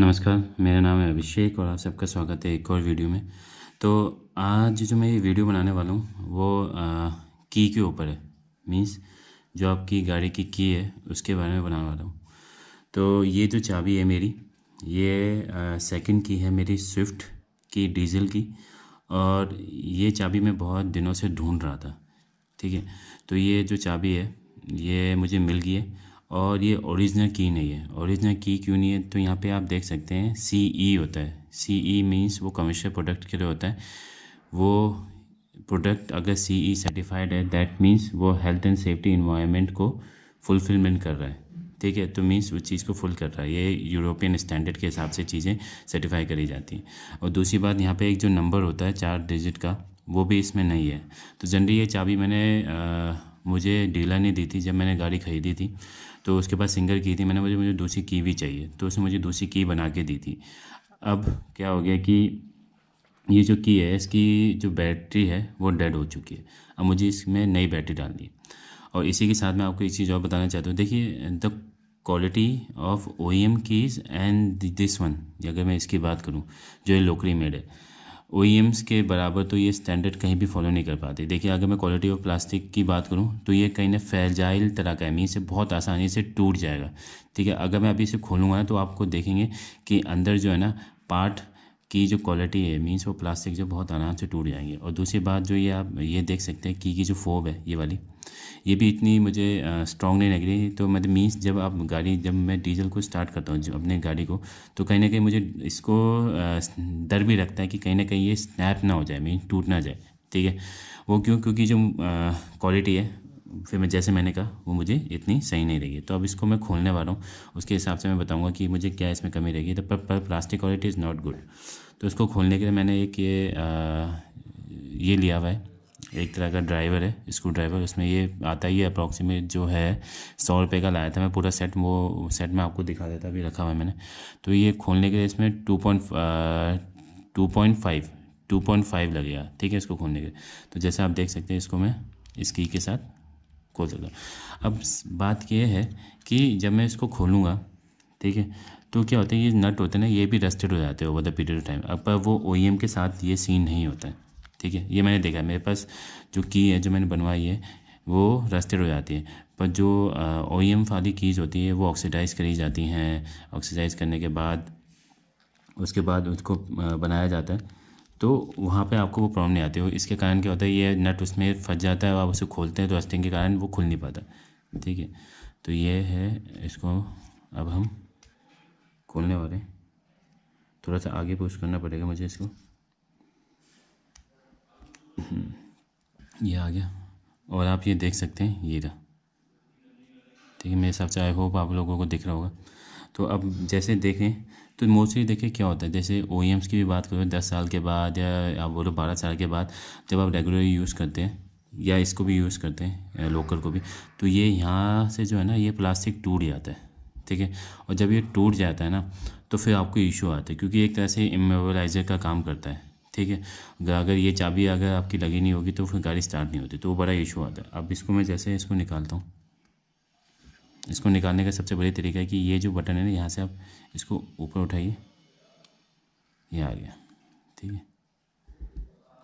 नमस्कार मेरा नाम है अभिषेक और आप सबका स्वागत है एक और वीडियो में तो आज जो मैं ये वीडियो बनाने वाला हूँ वो आ, की के ऊपर है मीन्स जो आपकी गाड़ी की की है उसके बारे में बनाने वाला हूँ तो ये जो चाबी है मेरी ये सेकंड की है मेरी स्विफ्ट की डीजल की और ये चाबी मैं बहुत दिनों से ढूंढ रहा था ठीक है तो ये जो चाबी है ये मुझे मिल गई है और ये ओरिजिनल की नहीं है ओरिजिनल की क्यों नहीं है तो यहाँ पे आप देख सकते हैं सी ई e होता है सी ई मीन्स वो कमर्शियल प्रोडक्ट के लिए होता है वो प्रोडक्ट अगर सी ई सर्टिफाइड है दैट मीन्स वो हेल्थ एंड सेफ्टी इन्वायरमेंट को फुलफिलमेंट कर रहा है ठीक है तो मीन्स उस चीज़ को फुल कर रहा है ये यूरोपियन स्टैंडर्ड के हिसाब से चीज़ें सर्टिफाई करी जाती हैं और दूसरी बात यहाँ पे एक जो नंबर होता है चार डिजिट का वो भी इसमें नहीं है तो जनरली ये चाबी मैंने आ, मुझे डीलर ने दी थी जब मैंने गाड़ी ख़रीदी थी तो उसके पास सिंगर की थी मैंने मुझे मुझे दूसरी की भी चाहिए तो उसने मुझे दूसरी की बना के दी थी अब क्या हो गया कि ये जो की है इसकी जो बैटरी है वो डेड हो चुकी है अब मुझे इसमें नई बैटरी डालनी है और इसी के साथ मैं आपको एक चीज़ और बताना चाहता हूँ देखिए the quality of O M keys and this one अगर मैं इसकी बात करूँ जो ये लोकली मेड है ओ e के बराबर तो ये स्टैंडर्ड कहीं भी फॉलो नहीं कर पाते देखिए अगर मैं क्वालिटी ऑफ प्लास्टिक की बात करूँ तो ये कहीं ना फैजाइल मीन से बहुत आसानी से टूट जाएगा ठीक है अगर मैं अभी इसे खोलूँगा तो आपको देखेंगे कि अंदर जो है ना पार्ट की जो क्वालिटी है मीन्स वो प्लास्टिक जो बहुत आराम से टूट जाएंगे और दूसरी बात जो ये आप ये देख सकते हैं की की जो फोब है ये वाली ये भी इतनी मुझे स्ट्रॉन्ग नहीं लग रही तो मतलब मीन्स जब आप गाड़ी जब मैं डीजल को स्टार्ट करता हूँ अपने गाड़ी को तो कहीं ना कहीं मुझे इसको डर भी लगता है कि कहीं ना कहीं ये स्नैप ना हो जाए मीन टूट ना जाए ठीक है वो क्यों क्योंकि जो क्वालिटी है फिर मैं जैसे मैंने कहा वो मुझे इतनी सही नहीं रही है तो अब इसको मैं खोलने वाला हूँ उसके हिसाब से मैं बताऊँगा कि मुझे क्या इसमें कमी रहेगी तो पर, पर plastic quality is not good तो इसको खोलने के लिए मैंने एक ये आ, ये लिया हुआ है एक तरह का ड्राइवर है स्क्रू ड्राइवर उसमें ये आता ही है अप्रॉक्सीमेट जो है सौ रुपये का लाया था मैं पूरा सेट वो सेट में आपको दिखा देता अभी रखा हुआ है मैंने तो ये खोलने के लिए इसमें two point two point five two point five लगेगा ठीक है इसको खोलने के लिए तो जैसे आप देख सकते हैं इसको मैं इस की के साथ खोल सकता हूँ अब बात यह है कि जब मैं इसको खोलूँगा ठीक है तो क्या होता है ये नट होते हैं ना ये भी रस्टेड हो जाते हैं over the period of time अब वो ओ e के साथ ये सीन नहीं होता है ठीक है ये मैंने देखा मेरे पास जो की है जो मैंने बनवाई है वो रस्टेड हो जाती है पर जो ओ ई एम वाली कीज़ होती है वो ऑक्सीडाइज करी जाती हैं ऑक्सीडाइज करने के बाद उसके बाद उसको बनाया जाता है तो वहाँ पे आपको वो प्रॉब्लम नहीं आती हो इसके कारण क्या होता है ये नट उसमें फंस जाता है और आप उसे खोलते हैं तो रस्टिंग के कारण वो खुल नहीं पाता ठीक है तो ये है इसको अब हम खोलने वाले थोड़ा सा आगे पुश करना पड़ेगा मुझे इसको ये आ गया और आप ये देख सकते हैं ये रहा ठीक है मेरे हिसाब से आई होप आप लोगों को दिख रहा होगा तो अब जैसे देखें तो मोस्टली देखें क्या होता है जैसे ओ e की भी बात करो दस साल के बाद या आप बोलो बारह साल के बाद जब आप रेगुलर यूज़ करते हैं या इसको भी यूज़ करते हैं लोकल को भी तो ये यहाँ से जो है ना ये प्लास्टिक टूट जाता है ठीक है और जब ये टूट जाता है ना तो फिर आपको इशू आता है क्योंकि एक तरह से इमोबलाइजर का काम करता है ठीक है अगर ये चाबी अगर आपकी लगी नहीं होगी तो फिर गाड़ी स्टार्ट नहीं होती तो वो बड़ा इशू आता है अब इसको मैं जैसे इसको निकालता हूँ इसको निकालने का सबसे बड़ी तरीका है कि ये जो बटन है ना यहाँ से आप इसको ऊपर उठाइए ये आ गया ठीक है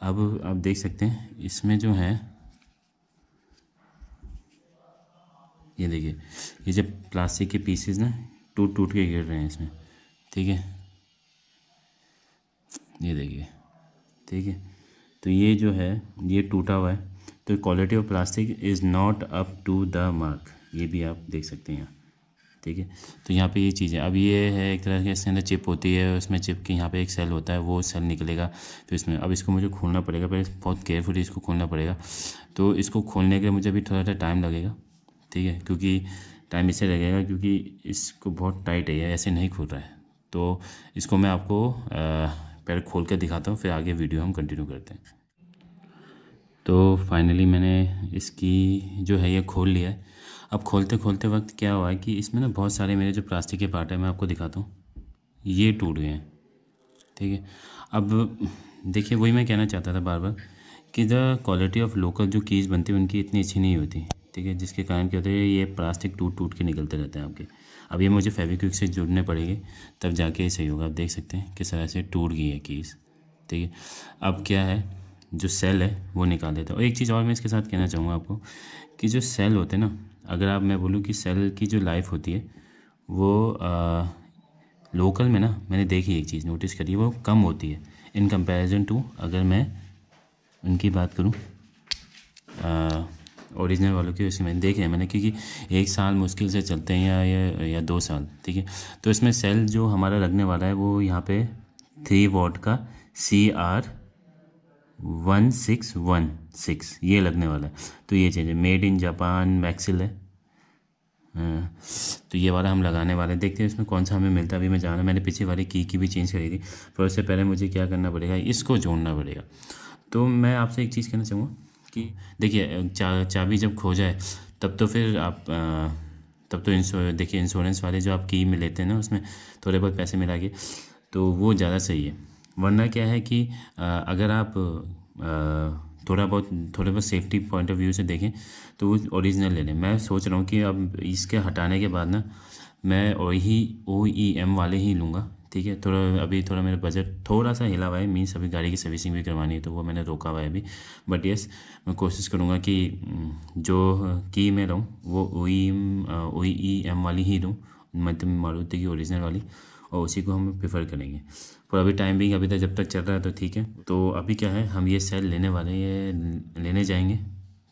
अब आप देख सकते हैं इसमें जो है ये देखिए ये जब प्लास्टिक के पीसेस ना टूट टूट के गिर रहे हैं इसमें ठीक है ये देखिए ठीक है तो ये जो है ये टूटा हुआ है तो quality of plastic is not up to the mark ये भी आप देख सकते हैं यहाँ ठीक है तो यहाँ पे ये चीज़ें अब ये है एक तरह के इसके अंदर चिप होती है उसमें चिप के यहाँ पे एक सेल होता है वो सेल निकलेगा फिर इसमें अब इसको मुझे खोलना पड़ेगा पहले बहुत केयरफुली इसको खोलना पड़ेगा तो इसको खोलने के लिए मुझे अभी थोड़ा सा टाइम लगेगा ठीक है क्योंकि टाइम इससे लगेगा क्योंकि इसको बहुत टाइट है ऐसे नहीं खुल रहा है तो इसको मैं आपको आ, पहले खोल कर दिखाता हूँ फिर आगे वीडियो हम कंटिन्यू करते हैं तो फाइनली मैंने इसकी जो है ये खोल लिया है अब खोलते खोलते वक्त क्या हुआ है कि इसमें ना बहुत सारे मेरे जो प्लास्टिक के पार्ट है मैं आपको दिखाता हूँ ये टूट गए हैं ठीक है अब देखिए वही मैं कहना चाहता था बार बार कि द क्वालिटी ऑफ लोकल जो कीज़ बनती है उनकी इतनी अच्छी नहीं होती ठीक है जिसके कारण क्या होता है ये प्लास्टिक टूट टूट के निकलते रहते हैं आपके अब ये मुझे फेविक्विक से जुड़ने पड़ेंगे तब जाके ये सही होगा आप देख सकते हैं किस तरह से टूट गई है कीज़ ठीक है अब क्या है जो सेल है वो निकाल देता है और एक चीज़ और मैं इसके साथ कहना चाहूँगा आपको कि जो सेल होते हैं ना अगर आप मैं बोलूँ कि सेल की जो लाइफ होती है वो आ, लोकल में ना मैंने देखी एक चीज़ नोटिस करी वो कम होती है इन कंपैरिजन टू अगर मैं उनकी बात करूँ ओरिजिनल वालों की उसमें देख रहे हैं मैंने क्योंकि एक साल मुश्किल से चलते हैं या या, या दो साल ठीक है तो इसमें सेल जो हमारा लगने वाला है वो यहाँ पे थ्री वॉट का C R one six one six ये लगने वाला है तो ये चेंज है मेड इन जापान मैक्सिल है तो ये वाला हम लगाने वाले हैं देखते हैं इसमें कौन सा हमें मिलता है अभी मैं रहा हूँ मैंने पीछे वाली की की भी चेंज करी थी पर उससे पहले मुझे क्या करना पड़ेगा इसको जोड़ना पड़ेगा तो मैं आपसे एक चीज़ कहना चाहूँगा उसकी देखिए चा, चाबी जब खो जाए तब तो फिर आप आ, तब तो देखिए इंश्योरेंस वाले जो आप की में लेते हैं ना उसमें थोड़े बहुत पैसे मिला के तो वो ज़्यादा सही है वरना क्या है कि आ, अगर आप आ, थोड़ा बहुत थोड़े बहुत सेफ्टी पॉइंट ऑफ व्यू से देखें तो वो ओरिजिनल ले लें मैं सोच रहा हूँ कि अब इसके हटाने के बाद ना मैं ओ ही ओ ई एम वाले ही लूँगा ठीक है थोड़ा अभी थोड़ा मेरा बजट थोड़ा सा हिला हुआ है मीन्स अभी गाड़ी की सर्विसिंग भी करवानी है तो वो मैंने रोका हुआ है अभी बट यस मैं कोशिश करूँगा कि हम्म, जो की मैं लूँ वो ओई ओई ई एम वाली ही लूँ मतलब मारुति की ओरिजिनल वाली और उसी को हम प्रेफर करेंगे पर अभी टाइम भी अभी तक जब तक चल रहा है तो ठीक है तो अभी क्या है हम ये सेल लेने वाले ये लेने जाएंगे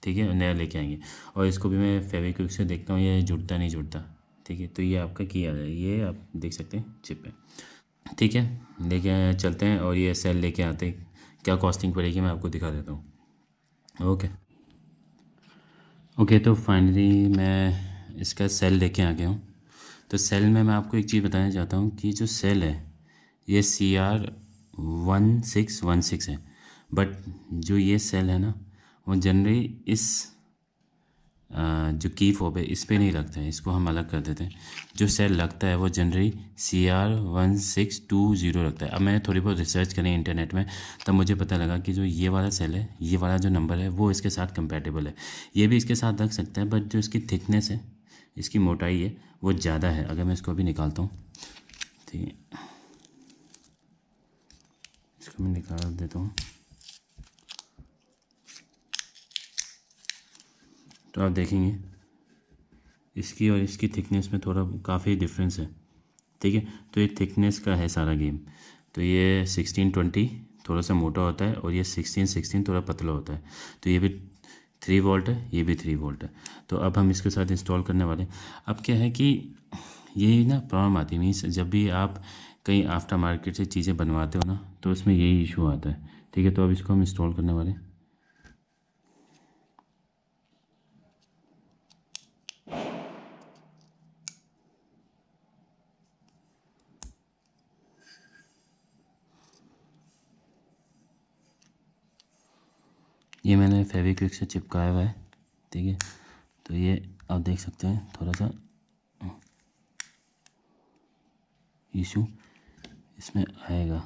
ठीक है नया लेके आएंगे और इसको भी मैं फेविक्विक से देखता हूँ ये जुड़ता नहीं जुड़ता ठीक है तो ये आपका की आ ये आप देख सकते हैं चिप है ठीक है लेके चलते हैं और ये सेल लेके आते हैं क्या कॉस्टिंग पड़ेगी मैं आपको दिखा देता हूँ ओके ओके तो फाइनली मैं इसका सेल लेके आ गया हूँ तो सेल में मैं आपको एक चीज़ बताना चाहता हूँ कि जो सेल है ये C R one six one six है बट जो ये सेल है ना वो जनरली इस जो की फॉब है इस पर नहीं लगता है इसको हम अलग कर देते हैं जो सेल लगता है वो generally C R one six two zero लगता है अब मैंने थोड़ी बहुत रिसर्च करी इंटरनेट में तब मुझे पता लगा कि जो ये वाला सेल है ये वाला जो नंबर है वो इसके साथ कंपेटेबल है ये भी इसके साथ लग सकता है बट जो इसकी थिकनेस है इसकी मोटाई है वो ज़्यादा है अगर मैं इसको अभी निकालता हूँ ठीक है इसको मैं निकाल देता हूँ तो आप देखेंगे इसकी और इसकी थिकनेस में थोड़ा काफ़ी डिफरेंस है ठीक है तो ये थिकनेस का है सारा गेम तो ये सिक्सटीन ट्वेंटी थोड़ा सा मोटा होता है और ये सिक्सटीन सिक्सटीन थोड़ा पतला होता है तो ये भी थ्री वोल्ट है ये भी थ्री वोल्ट है तो अब हम इसके साथ इंस्टॉल करने वाले हैं अब क्या है कि यही ना प्रॉब्लम आती है मीन्स जब भी आप कहीं आफ्टर मार्केट से चीज़ें बनवाते हो ना तो उसमें यही इशू आता है ठीक है तो अब इसको हम इंस्टॉल करने वाले हैं ये मैंने फेविक्विक से चिपकाया हुआ है ठीक है तो ये आप देख सकते हैं थोड़ा सा इशू हाँ। इसमें आएगा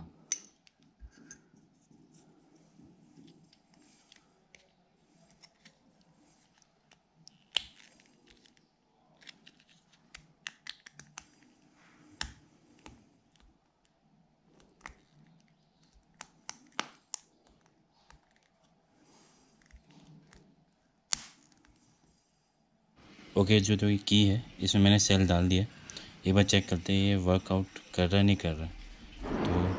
ओके जो तो ये की है इसमें मैंने सेल डाल दिया एक बार चेक करते हैं ये वर्कआउट कर रहा है नहीं कर रहा तो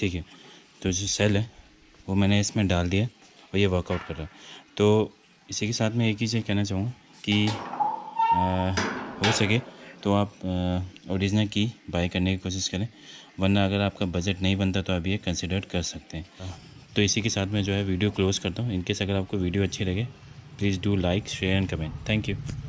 ठीक है तो जो सेल है वो मैंने इसमें डाल दिया और ये वर्कआउट कर रहा है तो इसी के साथ मैं एक ही चीज़ कहना चाहूँगा कि आ, हो सके तो आप ओरिजिनल की बाई करने की कोशिश करें वरना अगर आपका बजट नहीं बनता तो आप ये कंसिडर कर सकते हैं तो इसी के साथ मैं जो है वीडियो क्लोज़ करता हूँ इनकेस अगर आपको वीडियो अच्छी लगे please do like share and comment thank you